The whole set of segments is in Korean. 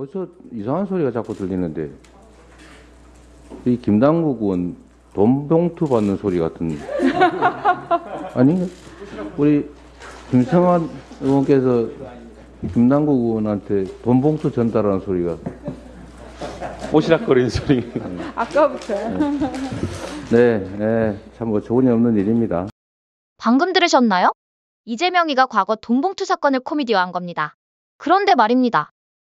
어디서 이상한 소리가 자꾸 들리는데 이 김당국 의원 돈 봉투 받는 소리 같은 아니 우리 김성환 의원께서 김당국 의원한테 돈 봉투 전달하는 소리가 오시락거리는 소리 아까부터 네, 네, 참뭐처구니 없는 일입니다 방금 들으셨나요? 이재명이가 과거 돈봉투 사건을 코미디화한 겁니다 그런데 말입니다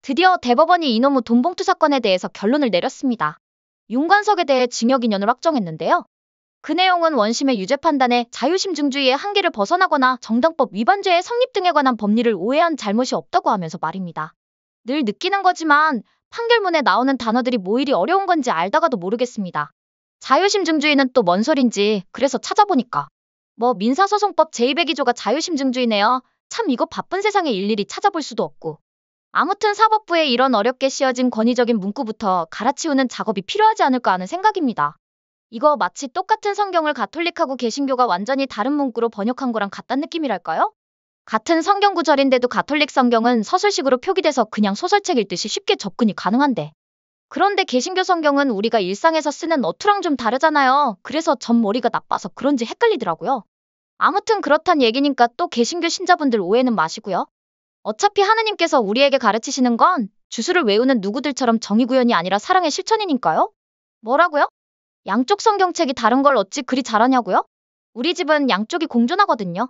드디어 대법원이 이노무 돈봉투 사건에 대해서 결론을 내렸습니다. 윤관석에 대해 징역 2년을 확정했는데요. 그 내용은 원심의 유죄 판단에 자유심증주의의 한계를 벗어나거나 정당법 위반죄의 성립 등에 관한 법리를 오해한 잘못이 없다고 하면서 말입니다. 늘 느끼는 거지만 판결문에 나오는 단어들이 뭐 이리 어려운 건지 알다가도 모르겠습니다. 자유심증주의는 또 뭔 소린지 그래서 찾아보니까 뭐 민사소송법 제202조가 자유심증주의네요. 참 이거 바쁜 세상에 일일이 찾아볼 수도 없고 아무튼 사법부의 이런 어렵게 씌어진 권위적인 문구부터 갈아치우는 작업이 필요하지 않을까 하는 생각입니다. 이거 마치 똑같은 성경을 가톨릭하고 개신교가 완전히 다른 문구로 번역한 거랑 같다는 느낌이랄까요? 같은 성경 구절인데도 가톨릭 성경은 서술식으로 표기돼서 그냥 소설책 읽듯이 쉽게 접근이 가능한데 그런데 개신교 성경은 우리가 일상에서 쓰는 어투랑 좀 다르잖아요. 그래서 전 머리가 나빠서 그런지 헷갈리더라고요. 아무튼 그렇단 얘기니까 또 개신교 신자분들 오해는 마시고요. 어차피 하느님께서 우리에게 가르치시는 건 주술을 외우는 누구들처럼 정의구현이 아니라 사랑의 실천이니까요. 뭐라고요? 양쪽 성경책이 다른 걸 어찌 그리 잘하냐고요? 우리 집은 양쪽이 공존하거든요.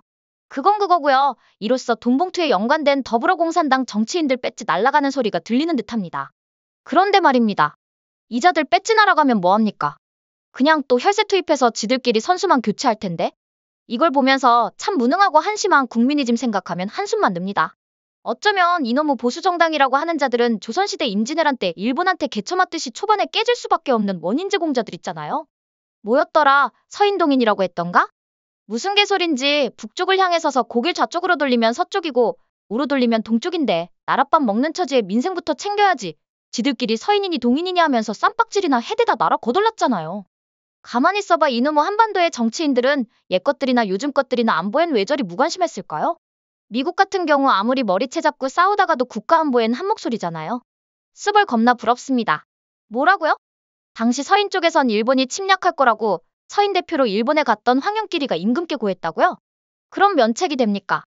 그건 그거고요. 이로써 돈봉투에 연관된 더불어공산당 정치인들 배지 날아가는 소리가 들리는 듯합니다. 그런데 말입니다. 이자들 배지 날아가면 뭐합니까? 그냥 또 혈세 투입해서 지들끼리 선수만 교체할 텐데? 이걸 보면서 참 무능하고 한심한 국민이 즘 생각하면 한숨만 듭니다. 어쩌면 이놈의 보수정당이라고 하는 자들은 조선시대 임진왜란 때 일본한테 개처맞듯이 초반에 깨질 수밖에 없는 원인제공자들 있잖아요. 뭐였더라? 서인동인이라고 했던가? 무슨 개소린지 북쪽을 향해 서서 고길 좌쪽으로 돌리면 서쪽이고 우로 돌리면 동쪽인데 나랏밥 먹는 처지에 민생부터 챙겨야지 지들끼리 서인이니 동인이니 하면서 쌈박질이나 해대다 나라 거돌랐잖아요 가만히 있어봐 이놈의 한반도의 정치인들은 옛것들이나 요즘 것들이나 안보엔 외절이 무관심했을까요? 미국 같은 경우 아무리 머리채 잡고 싸우다가도 국가안보엔 한 목소리잖아요. 스벌 겁나 부럽습니다. 뭐라고요? 당시 서인 쪽에선 일본이 침략할 거라고 서인 대표로 일본에 갔던 황영길이가 임금 깨고 했다고요? 그럼 면책이 됩니까?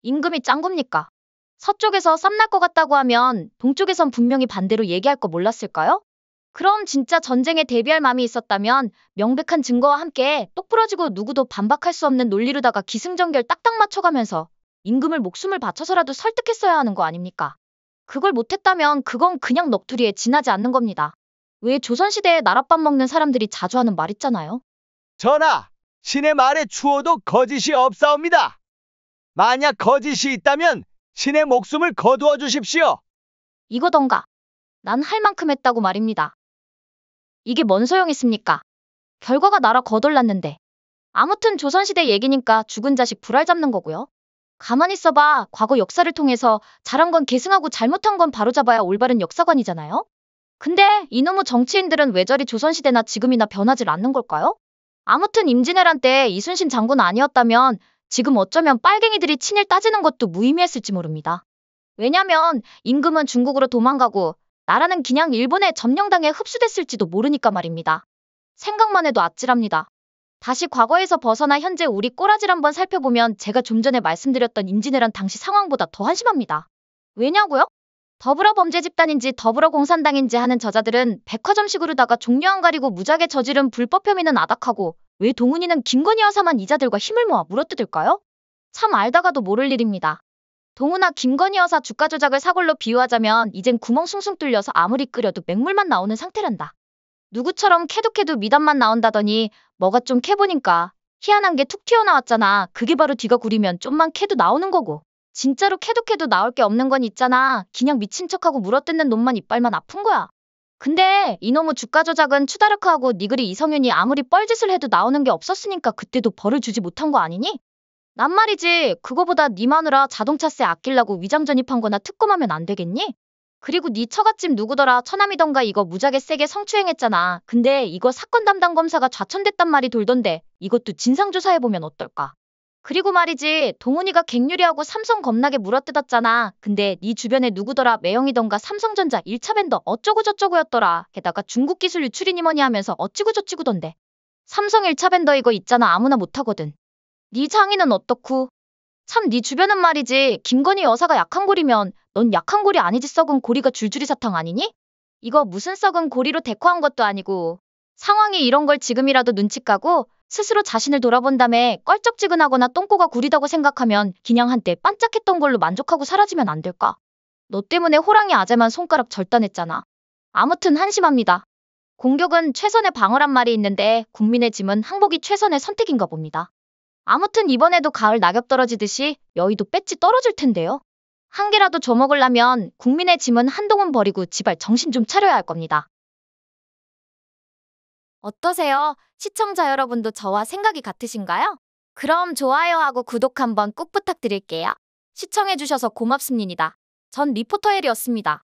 임금이 짱굽니까? 서쪽에서 쌈날 것 같다고 하면 동쪽에선 분명히 반대로 얘기할 거 몰랐을까요? 그럼 진짜 전쟁에 대비할 마음이 있었다면 명백한 증거와 함께 똑부러지고 누구도 반박할 수 없는 논리로다가 기승전결 딱딱 맞춰가면서 임금을 목숨을 바쳐서라도 설득했어야 하는 거 아닙니까? 그걸 못했다면 그건 그냥 넋두리에 지나지 않는 겁니다. 왜 조선시대에 나랏밥 먹는 사람들이 자주 하는 말 있잖아요. 전하! 신의 말에 추호도 거짓이 없사옵니다. 만약 거짓이 있다면 신의 목숨을 거두어 주십시오. 이거던가. 난 할 만큼 했다고 말입니다. 이게 뭔 소용 있습니까? 결과가 나라 거덜났는데. 아무튼 조선시대 얘기니까 죽은 자식 불알 잡는 거고요. 가만히 있어봐. 과거 역사를 통해서 잘한 건 계승하고 잘못한 건 바로잡아야 올바른 역사관이잖아요? 근데 이놈의 정치인들은 왜 저리 조선시대나 지금이나 변하질 않는 걸까요? 아무튼 임진왜란 때 이순신 장군 아니었다면 지금 어쩌면 빨갱이들이 친일 따지는 것도 무의미했을지 모릅니다. 왜냐면 임금은 중국으로 도망가고 나라는 그냥 일본의점령당에 흡수됐을지도 모르니까 말입니다. 생각만 해도 아찔합니다. 다시 과거에서 벗어나 현재 우리 꼬라지를 한번 살펴보면 제가 좀 전에 말씀드렸던 임진왜란 당시 상황보다 더 한심합니다. 왜냐고요? 더불어 범죄 집단인지 더불어 공산당인지 하는 저자들은 백화점식으로다가 종료 안 가리고 무작에 저지른 불법 혐의는 아닥하고 왜 동훈이는 김건희 여사만 이자들과 힘을 모아 물어뜯을까요? 참 알다가도 모를 일입니다. 동훈아 김건희 여사 주가 조작을 사골로 비유하자면 이젠 구멍 숭숭 뚫려서 아무리 끓여도 맹물만 나오는 상태란다. 누구처럼 캐도캐도 미담만 나온다더니 뭐가 좀 캐보니까 희한한 게 툭 튀어나왔잖아. 그게 바로 뒤가 구리면 좀만 캐도 나오는 거고. 진짜로 캐도캐도 나올 게 없는 건 있잖아. 그냥 미친 척하고 물어뜯는 놈만 이빨만 아픈 거야. 근데 이놈의 주가 조작은 추다르크하고 니그리 이성윤이 아무리 뻘짓을 해도 나오는 게 없었으니까 그때도 벌을 주지 못한 거 아니니? 난 말이지 그거보다 니 마누라 자동차세 아끼려고 위장 전입한 거나 특검하면 안 되겠니? 그리고 네 처갓집 누구더라 처남이던가 이거 무작하 세게 성추행했잖아. 근데 이거 사건 담당 검사가 좌천됐단 말이 돌던데 이것도 진상조사해보면 어떨까. 그리고 말이지 동훈이가 갱유리하고 삼성 겁나게 물어뜯었잖아. 근데 네 주변에 누구더라 매형이던가 삼성전자 1차 밴더 어쩌고저쩌고였더라. 게다가 중국 기술 유출이니 뭐니 하면서 어찌고저찌고던데 삼성 1차 밴더 이거 있잖아 아무나 못하거든. 네 장인은 어떻고? 참네 주변은 말이지 김건희 여사가 약한 골이면 넌 약한 고리 아니지 썩은 고리가 줄줄이 사탕 아니니? 이거 무슨 썩은 고리로 대코한 것도 아니고 상황이 이런 걸 지금이라도 눈치 까고 스스로 자신을 돌아본 다음에 껄쩍지근하거나 똥꼬가 구리다고 생각하면 그냥 한때 반짝했던 걸로 만족하고 사라지면 안 될까? 너 때문에 호랑이 아재만 손가락 절단했잖아. 아무튼 한심합니다. 공격은 최선의 방어란 말이 있는데 국민의 짐은 항복이 최선의 선택인가 봅니다. 아무튼 이번에도 가을 낙엽 떨어지듯이 여의도 배지 떨어질 텐데요. 한 개라도 줘먹으려면 국민의 짐은 한동훈 버리고 지발 정신 좀 차려야 할 겁니다. 어떠세요? 시청자 여러분도 저와 생각이 같으신가요? 그럼 좋아요하고 구독 한번 꼭 부탁드릴게요. 시청해주셔서 고맙습니다. 전 리포터 엘이었습니다.